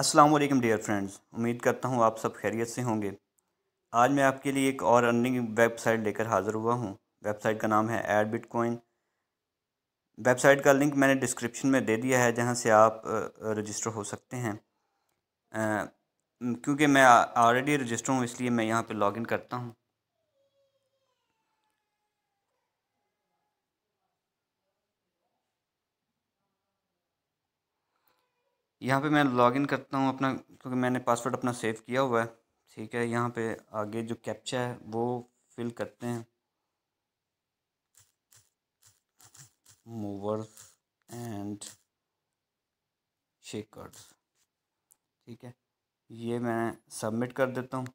अस्सलाम वालेकुम dear friends उम्मीद करता हूँ आप सब खैरियत से होंगे आज मैं आपके लिए एक और अर्निंग वेबसाइट लेकर हाज़िर हुआ हूँ वेबसाइट का नाम है एड बिटकॉइन वेबसाइट का लिंक मैंने डिस्क्रिप्शन में दे दिया है जहाँ से आप रजिस्टर हो सकते हैं क्योंकि मैं ऑलरेडी रजिस्टर हूँ इसलिए मैं यहाँ पर लॉगिन करता हूँ यहाँ पे मैं लॉगिन करता हूँ अपना क्योंकि मैंने पासवर्ड अपना सेव किया हुआ है ठीक है यहाँ पे आगे जो कैप्चा है वो फिल करते हैं मूवर्स एंड शेकर्स ठीक है ये मैं सबमिट कर देता हूँ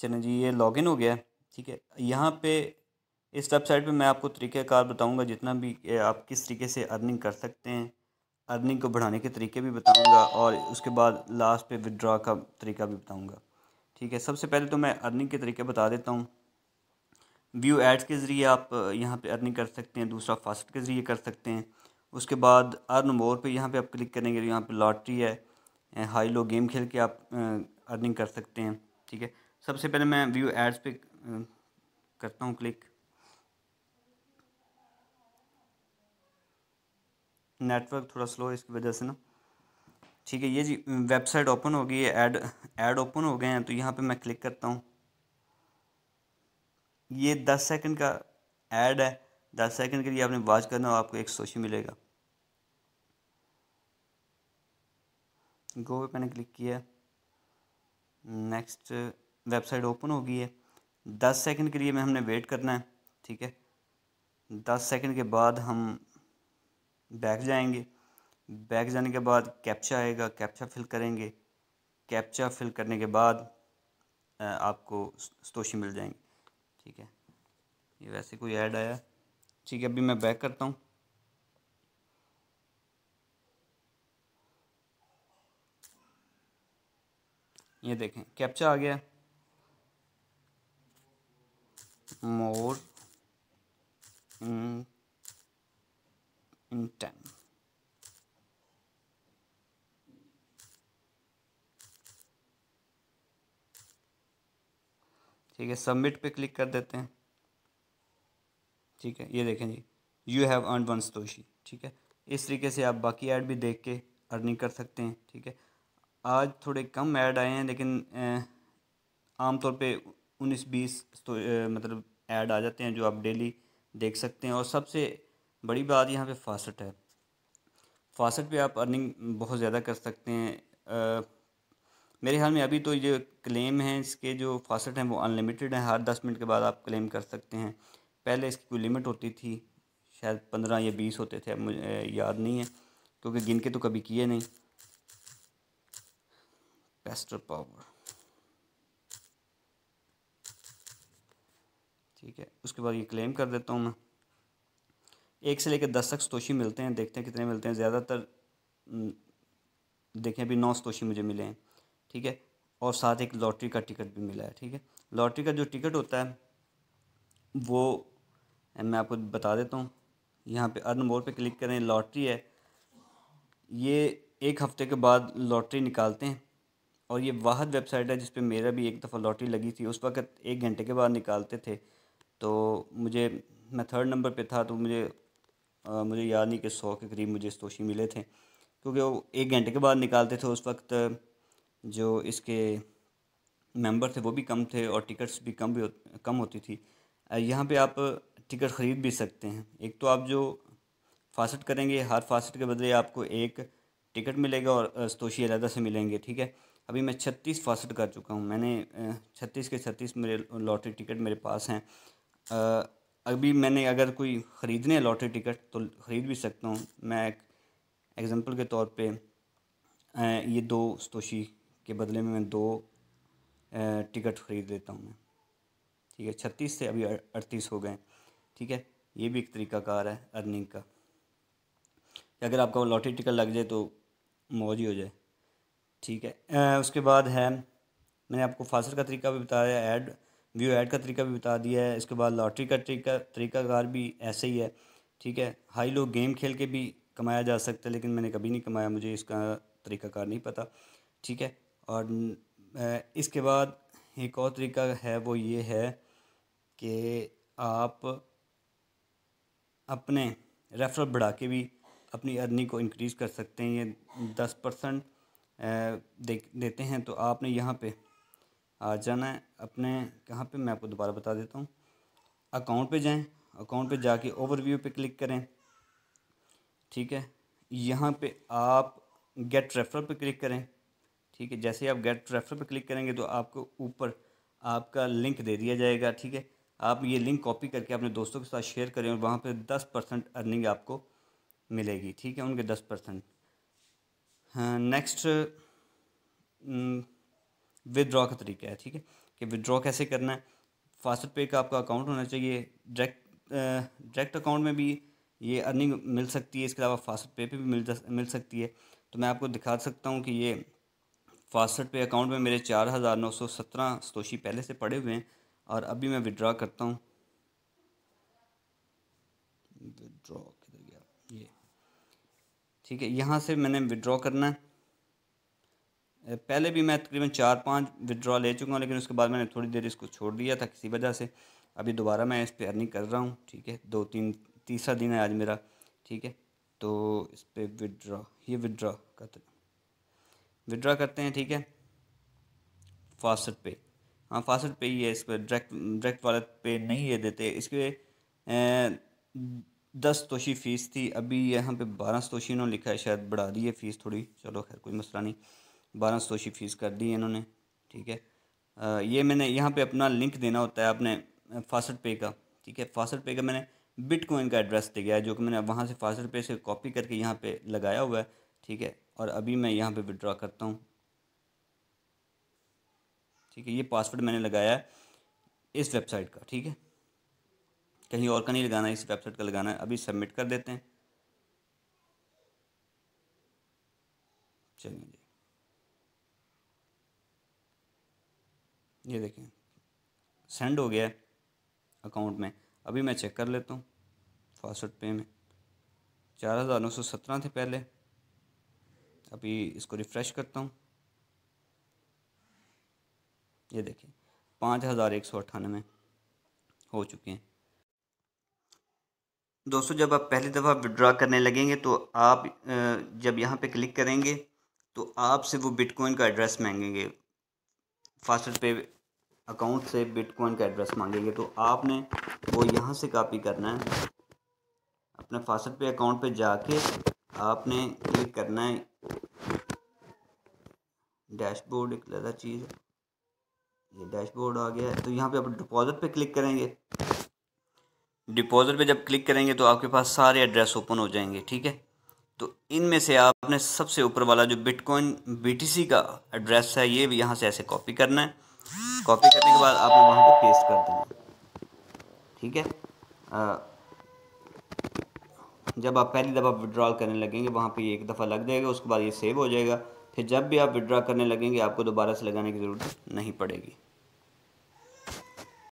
चलें जी ये लॉगिन हो गया ठीक है यहाँ पे इस वेबसाइट पे मैं आपको तरीक़ाकार बताऊंगा जितना भी आप किस तरीके से अर्निंग कर सकते हैं अर्निंग को बढ़ाने के तरीके भी बताऊंगा और उसके बाद लास्ट पे विदड्रा का तरीका भी बताऊंगा ठीक है सबसे पहले तो मैं अर्निंग के तरीके बता देता हूँ व्यू एड्स के ज़रिए आप यहाँ पर अर्निंग कर सकते हैं दूसरा फास्ट के ज़रिए कर सकते हैं उसके बाद अर्न मोर पर यहाँ पर आप क्लिक करेंगे तो यहाँ पर लॉटरी है हाई लो गेम खेल के आप अर्निंग कर सकते हैं ठीक है सबसे पहले मैं व्यू एड्स पे करता हूँ क्लिक नेटवर्क थोड़ा स्लो है इसकी वजह से ना ठीक है ये जी वेबसाइट ओपन हो गई है ऐड ऐड ओपन हो गए हैं तो यहाँ पे मैं क्लिक करता हूँ ये दस सेकंड का ऐड है दस सेकंड के लिए आपने वॉच करना हो आपको एक सोशी मिलेगा गो पे मैंने क्लिक किया नेक्स्ट वेबसाइट ओपन हो गई है दस सेकंड के लिए मैं हमने वेट करना है ठीक है दस सेकंड के बाद हम बैक जाएंगे बैक जाने के बाद कैप्चा आएगा कैप्चा फिल करेंगे कैप्चा फिल करने के बाद आपको स्तोशी मिल जाएंगे ठीक है ये वैसे कोई ऐड आया ठीक है अभी मैं बैक करता हूँ ये देखें कैप्चा आ गया मोर ठीक है सबमिट पे क्लिक कर देते हैं ठीक है ये देखें जी you have earn one satoshi ठीक है इस तरीके से आप बाकी ऐड भी देख के अर्निंग कर सकते हैं ठीक है आज थोड़े कम ऐड आए हैं लेकिन आमतौर पे उन्नीस बीस तो मतलब ऐड आ जाते हैं जो आप डेली देख सकते हैं और सबसे बड़ी बात यहाँ पे फासट है फासट पे आप अर्निंग बहुत ज़्यादा कर सकते हैं मेरे ख्याल में अभी तो ये क्लेम हैं इसके जो फासट हैं वो अनलिमिटेड हैं हर दस मिनट के बाद आप क्लेम कर सकते हैं पहले इसकी कोई लिमिट होती थी शायद पंद्रह या बीस होते थे अब मुझे याद नहीं है क्योंकि गिन के तो कभी किए नहीं पेस्टर पावर ठीक है उसके बाद ये क्लेम कर देता हूँ मैं एक से लेकर दस तक स्तोशी मिलते हैं देखते हैं कितने मिलते हैं ज़्यादातर देखें अभी नौ स्तोशी मुझे मिले हैं ठीक है और साथ एक लॉटरी का टिकट भी मिला है ठीक है लॉटरी का जो टिकट होता है वो मैं आपको बता देता हूँ यहाँ पे अर्न मोर पे क्लिक करें लॉटरी है ये एक हफ़्ते के बाद लॉटरी निकालते हैं और ये वाहद वेबसाइट है जिस पे मेरा भी एक दफ़ा लॉटरी लगी थी उस वक़्त एक घंटे के बाद निकालते थे तो मुझे मैं थर्ड नंबर पे था तो मुझे आ, मुझे याद नहीं कि सौ के करीब मुझे इस मिले थे क्योंकि वो एक घंटे के बाद निकालते थे उस वक्त जो इसके मेंबर थे वो भी कम थे और टिकट्स भी कम भी हो, कम होती थी यहाँ पे आप टिकट ख़रीद भी सकते हैं एक तो आप जो फासट करेंगे हर फासट के बदले आपको एक टिकट मिलेगा और स्तोशी अलहदा से मिलेंगे ठीक है अभी मैं छत्तीस फासट कर चुका हूँ मैंने छत्तीस के छत्तीस मेरे लॉटरी टिकट मेरे पास हैं अभी मैंने अगर कोई ख़रीदने है लॉटरी टिकट तो ख़रीद भी सकता हूँ मैं एग्ज़ाम्पल के तौर पे ये दो स्तोशी के बदले में मैं दो टिकट ख़रीद लेता हूँ मैं ठीक है छत्तीस से अभी अड़तीस हो गए ठीक है ये भी एक तरीका कार है अर्निंग का अगर आपका लॉटरी टिकट लग जाए तो मौज ही हो जाए ठीक है उसके बाद है मैंने आपको फासर का तरीका भी बताया ऐड व्यू ऐड का तरीका भी बता दिया है इसके बाद लॉटरी का तरीका तरीकाकार भी ऐसे ही है ठीक है हाई लोग गेम खेल के भी कमाया जा सकता है लेकिन मैंने कभी नहीं कमाया मुझे इसका तरीकाकार नहीं पता ठीक है और इसके बाद एक और तरीका है वो ये है कि आप अपने रेफरल बढ़ा के भी अपनी अर्निंग को इंक्रीज़ कर सकते हैं ये दस परसेंट दे, देते हैं तो आपने यहाँ पे आ जाना है अपने कहाँ पे मैं आपको दोबारा बता देता हूँ अकाउंट पे जाएं अकाउंट पे जाके ओवरव्यू पे क्लिक करें ठीक है यहाँ पे आप गेट रेफरल पे क्लिक करें ठीक है जैसे आप गेट रेफर पर क्लिक करेंगे तो आपको ऊपर आपका लिंक दे दिया जाएगा ठीक है आप ये लिंक कॉपी करके अपने दोस्तों के साथ शेयर करें और वहाँ पर दस परसेंट अर्निंग आपको मिलेगी ठीक है उनके दस परसेंट नेक्स्ट हाँ, हम्म, विदड्रॉ का तरीका है ठीक है कि विदड्रॉ कैसे करना है फास्ट पे का आपका अकाउंट होना चाहिए डायरेक्ट डायरेक्ट अकाउंट में भी ये अर्निंग मिल सकती है इसके अलावा फास्ट पे पर भी मिल मिल सकती है तो मैं आपको दिखा सकता हूँ कि ये फास्टड पे अकाउंट में मेरे चार हज़ार नौ सौ सत्रह सतोशी पहले से पड़े हुए हैं और अभी मैं विड्रा करता हूँ विड्रॉ किधर गया ये ठीक है यहाँ से मैंने विड्रॉ करना है पहले भी मैं तकरीबन चार पाँच विड्रॉ ले चुका हूँ लेकिन उसके बाद मैंने थोड़ी देर इसको छोड़ दिया था किसी वजह से अभी दोबारा मैं इस पर अर्निंग कर रहा हूँ ठीक है दो तीन तीसरा दिन है आज मेरा ठीक है तो इस पर विड्रॉ ये विड्रॉ हैं विड्रा करते हैं ठीक है फास्ट पे हाँ फास्ट पे ही है इस पर डायरेक्ट डायरेक्ट वाले पे नहीं ये देते इसके दस तोशी फ़ीस थी अभी यहाँ पे बारह तोशी इन्होंने लिखा है शायद बढ़ा दी है फ़ीस थोड़ी चलो खैर कोई मसला नहीं बारह तोशी फ़ीस कर दी है इन्होंने ठीक है आ, ये मैंने यहाँ पे अपना लिंक देना होता है आपने फास्ट पे का ठीक है फास्ट पे का मैंने बिटकॉइन का एड्रेस दिया है जो कि मैंने वहाँ से फासट पे से कॉपी करके यहाँ पे लगाया हुआ है ठीक है और अभी मैं यहाँ पे विड्रॉ करता हूँ ठीक है ये पासवर्ड मैंने लगाया है इस वेबसाइट का ठीक है कहीं और का नहीं लगाना है इस वेबसाइट का लगाना है अभी सबमिट कर देते हैं चलिए ये देखें सेंड हो गया है अकाउंट में अभी मैं चेक कर लेता हूँ पासवर्ड पे में चार हज़ार नौ सौ सत्रह थे पहले अभी इसको रिफ़्रेश करता हूँ ये देखिए पाँच हज़ार एक सौ अट्ठानवे हो चुके हैं दोस्तों जब आप पहली दफ़ा विड्रा करने लगेंगे तो आप जब यहाँ पे क्लिक करेंगे तो आपसे वो बिटकॉइन का एड्रेस मांगेंगे फास्ट पे अकाउंट से बिटकॉइन का एड्रेस मांगेंगे तो आपने वो यहाँ से कॉपी करना है अपने फास्ट पे अकाउंट पे जाके आपने ये करना है डैशबोर्ड एक लदा चीज़ है ये डैशबोर्ड आ गया है तो यहाँ पे आप डिपॉजिट पे क्लिक करेंगे डिपॉजिट पे जब क्लिक करेंगे तो आपके पास सारे एड्रेस ओपन हो जाएंगे ठीक है तो इनमें से आपने सबसे ऊपर वाला जो बिटकॉइन बीटीसी का एड्रेस है ये भी यहाँ से ऐसे कॉपी करना है कॉपी करने के बाद आपने वहाँ पर पेस्ट कर देना ठीक है आ, जब आप पहली दफ़ा विड्रॉल करने लगेंगे वहाँ पर एक दफ़ा लग जाएगा उसके बाद ये सेव हो जाएगा फिर जब भी आप विड्रा करने लगेंगे आपको दोबारा से लगाने की ज़रूरत नहीं पड़ेगी